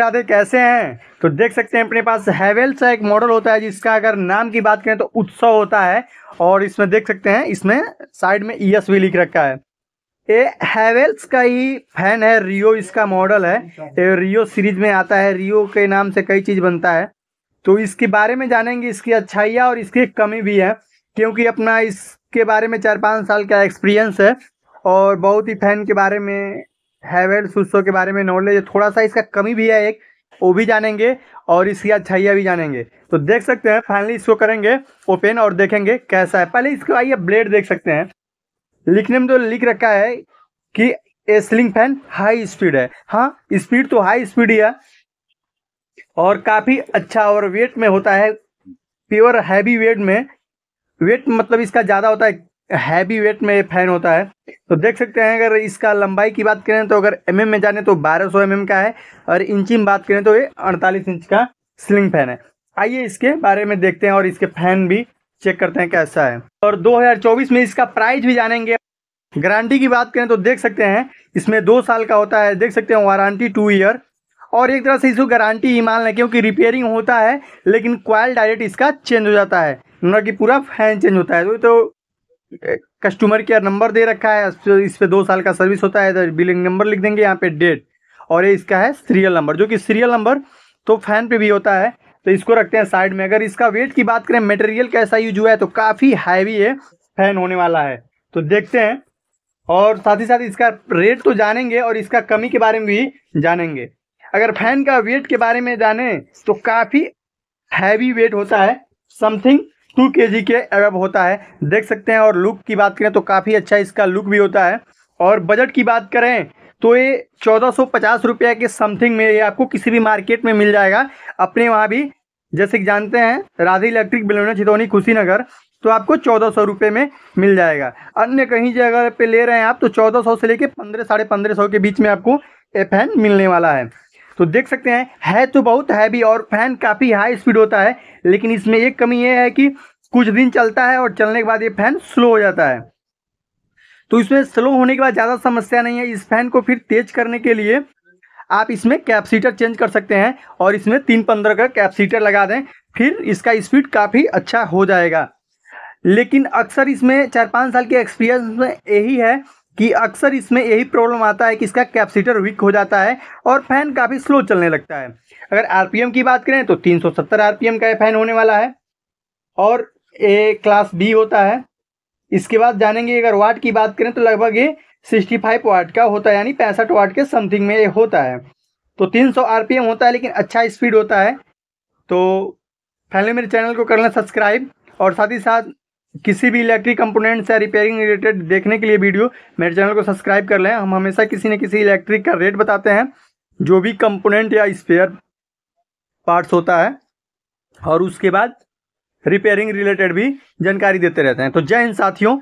राधे कैसे हैं तो देख सकते हैं अपने पास हैवेल्स का एक मॉडल होता है जिसका अगर नाम की बात करें तो उत्सव होता है और इसमें देख सकते हैं इसमें साइड में ई एस भी लिख रखा है ये हैवेल्स का ही फैन है रियो इसका मॉडल है ये रियो सीरीज में आता है रियो के नाम से कई चीज़ बनता है तो इसके बारे में जानेंगे इसकी अच्छाइयाँ और इसकी कमी भी है क्योंकि अपना इसके बारे में चार पाँच साल का एक्सपीरियंस है और बहुत ही फैन के बारे में हैवेल सुसो के बारे में नॉलेज थोड़ा सा इसका कमी भी है एक वो भी जानेंगे और इसकी अच्छाइयाँ भी जानेंगे तो देख सकते हैं फाइनली इसको करेंगे ओपन और देखेंगे कैसा है पहले इसको आइए ब्लेड देख सकते हैं लिखने में तो लिख रखा है कि ए फैन हाई स्पीड है हाँ स्पीड तो हाई स्पीड ही है और काफ़ी अच्छा और वेट में होता है प्योर हैवी वेट में वेट मतलब इसका ज़्यादा होता है हैवी वेट में फैन होता है तो देख सकते हैं अगर इसका लंबाई की बात करें तो अगर एम में जाने तो 1200 सौ एम का है और इंची में बात करें तो ये 48 इंच का स्लिंग फैन है आइए इसके बारे में देखते हैं और इसके फैन भी चेक करते हैं कैसा है और 2024 में इसका प्राइस भी जानेंगे गारंटी की बात करें तो देख सकते हैं इसमें दो साल का होता है देख सकते हैं वारंटी टू ईयर और एक तरह से इसको गारंटी ही मान लें क्योंकि रिपेयरिंग होता है लेकिन क्वाइल डायरेक्ट इसका चेंज हो जाता है ना मतलब कि पूरा फैन चेंज होता है तो कस्टमर केयर नंबर दे रखा है इस पर दो साल का सर्विस होता है तो बिलिंग नंबर लिख देंगे यहाँ पे डेट और ये इसका है सीरियल नंबर जो कि सीरियल नंबर तो फैन पे भी होता है तो इसको रखते हैं साइड में अगर इसका वेट की बात करें मटेरियल कैसा यूज हुआ है तो काफ़ी हैवी है फैन होने वाला है तो देखते हैं और साथ ही साथ इसका रेट तो जानेंगे और इसका कमी के बारे में भी जानेंगे अगर फैन का वेट के बारे में जाने तो काफ़ी हैवी वेट होता है समथिंग टू के जी के अरब होता है देख सकते हैं और लुक की बात करें तो काफ़ी अच्छा इसका लुक भी होता है और बजट की बात करें तो ये चौदह सौ पचास रुपये के समथिंग में ये आपको किसी भी मार्केट में मिल जाएगा अपने वहाँ भी जैसे कि जानते हैं राधे इलेक्ट्रिक बिलोना छितौनी कुशीनगर तो आपको चौदह सौ रुपये में मिल जाएगा अन्य कहीं जगह पे ले रहे हैं आप तो चौदह सौ से लेके पंद्रह साढ़े पंद्रह सौ के बीच में आपको एफ मिलने वाला है तो देख सकते हैं है तो बहुत हैवी और फैन काफ़ी हाई स्पीड होता है लेकिन इसमें एक कमी यह है कि कुछ दिन चलता है और चलने के बाद ये फैन स्लो हो जाता है तो इसमें स्लो होने के बाद ज़्यादा समस्या नहीं है इस फैन को फिर तेज करने के लिए आप इसमें कैपसीटर चेंज कर सकते हैं और इसमें तीन पंद्रह का कैपसीटर लगा दें फिर इसका स्पीड काफ़ी अच्छा हो जाएगा लेकिन अक्सर इसमें चार पाँच साल के एक्सपीरियंस में यही है कि अक्सर इसमें यही प्रॉब्लम आता है कि इसका कैपेसिटर वीक हो जाता है और फैन काफ़ी स्लो चलने लगता है अगर आरपीएम की बात करें तो 370 आरपीएम का ये फैन होने वाला है और ये क्लास बी होता है इसके बाद जानेंगे अगर वाट की बात करें तो लगभग ये फाइव वाट का होता है यानी पैंसठ वाट के समथिंग में ये होता है तो 300 आरपीएम होता है लेकिन अच्छा स्पीड होता है तो पहले मेरे चैनल को कर लें सब्सक्राइब और साथ ही साथ किसी भी इलेक्ट्रिक कंपोनेंट या रिपेयरिंग रिलेटेड देखने के लिए वीडियो मेरे चैनल को सब्सक्राइब कर लें हम हमेशा किसी न किसी इलेक्ट्रिक का रेट बताते हैं जो भी कंपोनेंट या स्पेयर पार्ट्स होता है और उसके बाद रिपेयरिंग रिलेटेड भी जानकारी देते रहते हैं तो जय हिंद साथियों